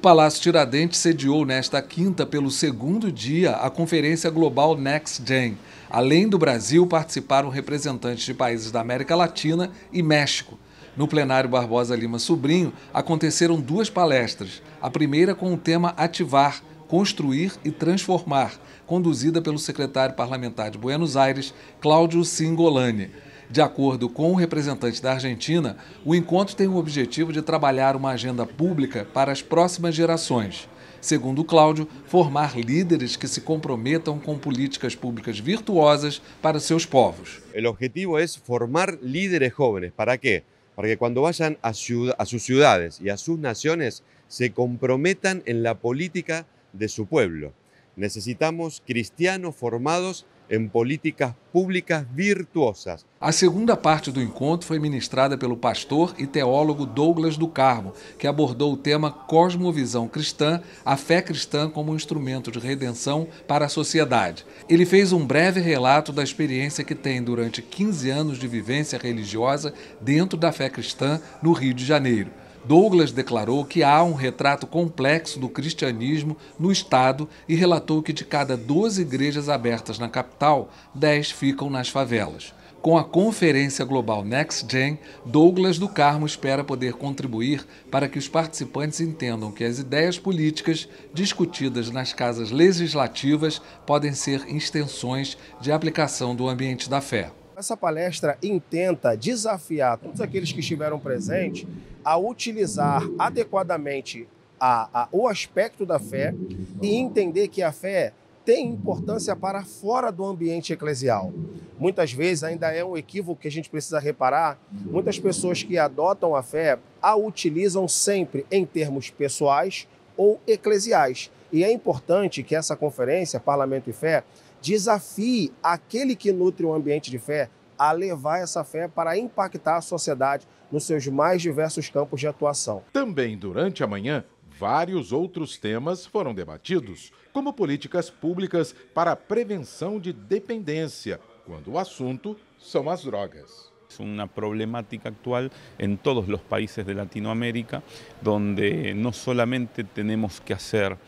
Palácio Tiradentes sediou nesta quinta, pelo segundo dia, a Conferência Global Next Gen. Além do Brasil, participaram representantes de países da América Latina e México. No plenário Barbosa Lima Sobrinho, aconteceram duas palestras. A primeira com o tema Ativar, Construir e Transformar, conduzida pelo secretário parlamentar de Buenos Aires, Cláudio Singolani. De acordo com o representante da Argentina, o encontro tem o objetivo de trabalhar uma agenda pública para as próximas gerações. Segundo Cláudio, formar líderes que se comprometam com políticas públicas virtuosas para seus povos. O objetivo é formar líderes jovens. Para quê? Para que quando vayan a, suas cidades ciudades e a suas nações se comprometam em la política de seu povo. Necessitamos cristianos formados em políticas públicas virtuosas. A segunda parte do encontro foi ministrada pelo pastor e teólogo Douglas do Carmo, que abordou o tema Cosmovisão Cristã, a fé cristã como um instrumento de redenção para a sociedade. Ele fez um breve relato da experiência que tem durante 15 anos de vivência religiosa dentro da fé cristã no Rio de Janeiro. Douglas declarou que há um retrato complexo do cristianismo no Estado e relatou que de cada 12 igrejas abertas na capital, 10 ficam nas favelas. Com a Conferência Global Next Gen, Douglas do Carmo espera poder contribuir para que os participantes entendam que as ideias políticas discutidas nas casas legislativas podem ser extensões de aplicação do ambiente da fé. Essa palestra intenta desafiar todos aqueles que estiveram presentes a utilizar adequadamente a, a, o aspecto da fé e entender que a fé tem importância para fora do ambiente eclesial. Muitas vezes ainda é um equívoco que a gente precisa reparar. Muitas pessoas que adotam a fé a utilizam sempre em termos pessoais ou eclesiais. E é importante que essa conferência, Parlamento e Fé, desafie aquele que nutre um ambiente de fé a levar essa fé para impactar a sociedade nos seus mais diversos campos de atuação. Também durante a manhã, vários outros temas foram debatidos, como políticas públicas para a prevenção de dependência, quando o assunto são as drogas. É uma problemática atual em todos os países de Latinoamérica, onde não solamente temos que fazer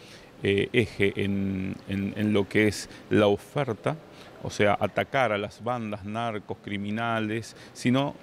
Eh, eje en, lo que es la oferta, o sea, atacar a las bandas narcos, criminales, sino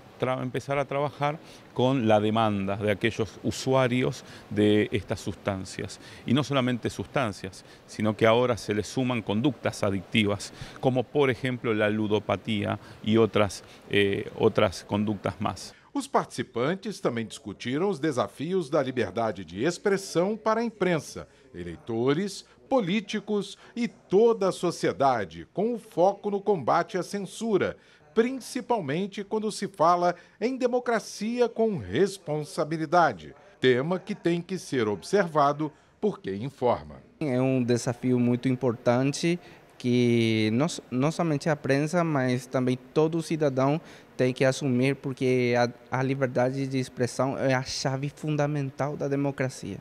empezar a trabajar con la demanda de aquellos usuarios de estas sustancias. Y no solamente sustancias, sino que ahora se le suman conductas adictivas, como por ejemplo la ludopatía y otras, eh, otras conductas más. Os participantes também discutiram os desafios da liberdade de expressão para a imprensa, eleitores, políticos e toda a sociedade, com o foco no combate à censura, principalmente quando se fala em democracia com responsabilidade, tema que tem que ser observado por quem informa. É um desafio muito importante que não, não somente a prensa, mas também todo cidadão tem que assumir porque a, a liberdade de expressão é a chave fundamental da democracia.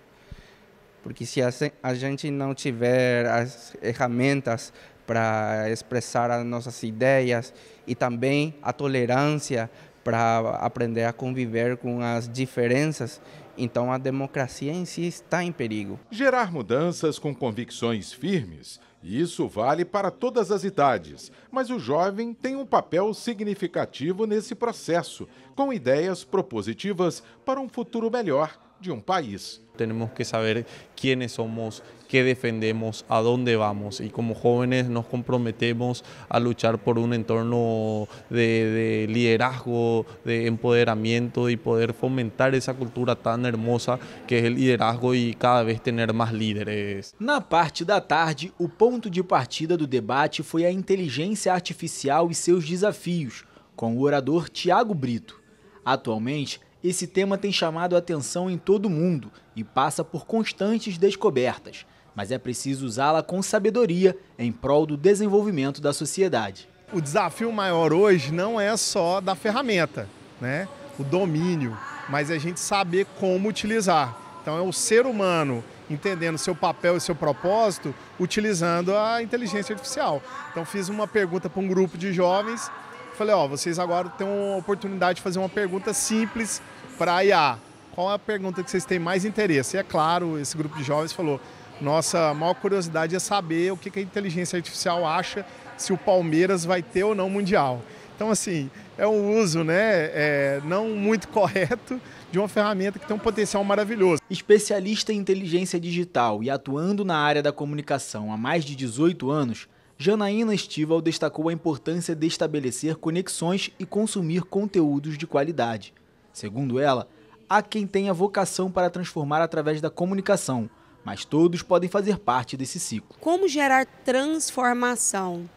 Porque se a, a gente não tiver as ferramentas para expressar as nossas ideias e também a tolerância para aprender a conviver com as diferenças. Então a democracia em si está em perigo. Gerar mudanças com convicções firmes, isso vale para todas as idades, mas o jovem tem um papel significativo nesse processo, com ideias propositivas para um futuro melhor de un país. Tenemos que saber quiénes somos, qué defendemos, a dónde vamos y como jóvenes nos comprometemos a luchar por un entorno de, liderazgo, de empoderamiento y poder fomentar esa cultura tan hermosa que es el liderazgo y cada vez tener más líderes. Na parte da tarde, o ponto de partida do debate foi a inteligencia artificial e seus desafios, com o orador Tiago Brito. Atualmente, Esse tema tem chamado a atenção em todo o mundo e passa por constantes descobertas, mas é preciso usá-la com sabedoria em prol do desenvolvimento da sociedade. O desafio maior hoje não é só da ferramenta, né? o domínio, mas é a gente saber como utilizar. Então é o ser humano entendendo seu papel e seu propósito utilizando a inteligência artificial. Então fiz uma pergunta para um grupo de jovens Falei, ó, vocês agora têm uma oportunidade de fazer uma pergunta simples para a IA. Qual é a pergunta que vocês têm mais interesse? E é claro, esse grupo de jovens falou, nossa maior curiosidade é saber o que, que a inteligência artificial acha se o Palmeiras vai ter ou não Mundial. Então, assim, é um uso né, é, não muito correto de uma ferramenta que tem um potencial maravilhoso. Especialista em inteligência digital e atuando na área da comunicação há mais de 18 anos, Janaína Estival destacou a importância de estabelecer conexões e consumir conteúdos de qualidade. Segundo ela, há quem tenha vocação para transformar através da comunicação, mas todos podem fazer parte desse ciclo. Como gerar transformação?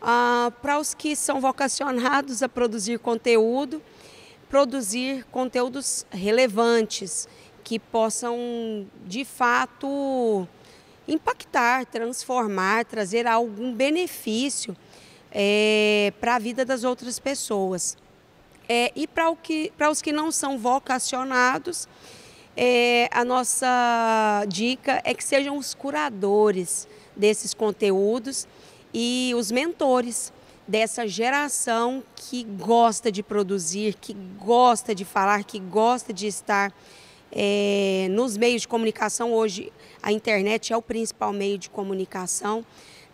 Ah, para os que são vocacionados a produzir conteúdo, produzir conteúdos relevantes que possam de fato impactar, transformar, trazer algum benefício é, para a vida das outras pessoas. É, e para os que não são vocacionados, é, a nossa dica é que sejam os curadores desses conteúdos e os mentores dessa geração que gosta de produzir, que gosta de falar, que gosta de estar é, nos meios de comunicação, hoje a internet é o principal meio de comunicação,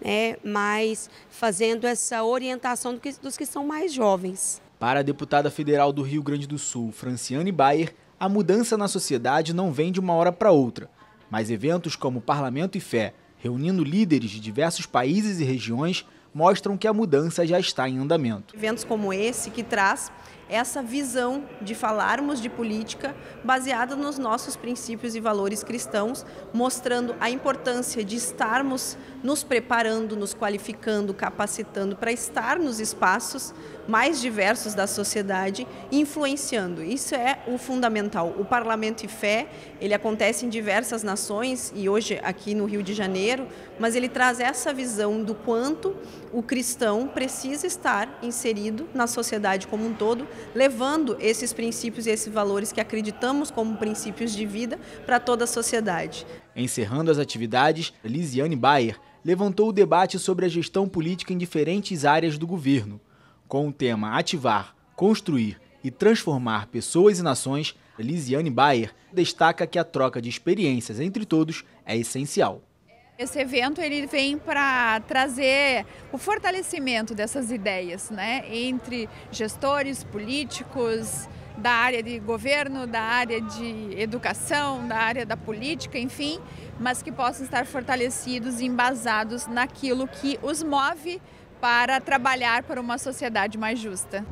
né, mas fazendo essa orientação do que, dos que são mais jovens. Para a deputada federal do Rio Grande do Sul, Franciane Bayer, a mudança na sociedade não vem de uma hora para outra, mas eventos como Parlamento e Fé, reunindo líderes de diversos países e regiões, mostram que a mudança já está em andamento. Eventos como esse que traz essa visão de falarmos de política baseada nos nossos princípios e valores cristãos, mostrando a importância de estarmos nos preparando, nos qualificando, capacitando para estar nos espaços mais diversos da sociedade, influenciando. Isso é o fundamental. O Parlamento e Fé, ele acontece em diversas nações e hoje aqui no Rio de Janeiro, mas ele traz essa visão do quanto o cristão precisa estar inserido na sociedade como um todo levando esses princípios e esses valores que acreditamos como princípios de vida para toda a sociedade. Encerrando as atividades, Lisiane Bayer levantou o debate sobre a gestão política em diferentes áreas do governo. Com o tema Ativar, Construir e Transformar Pessoas e Nações, Lisiane Bayer destaca que a troca de experiências entre todos é essencial. Esse evento ele vem para trazer o fortalecimento dessas ideias, né, entre gestores, políticos da área de governo, da área de educação, da área da política, enfim, mas que possam estar fortalecidos e embasados naquilo que os move para trabalhar para uma sociedade mais justa.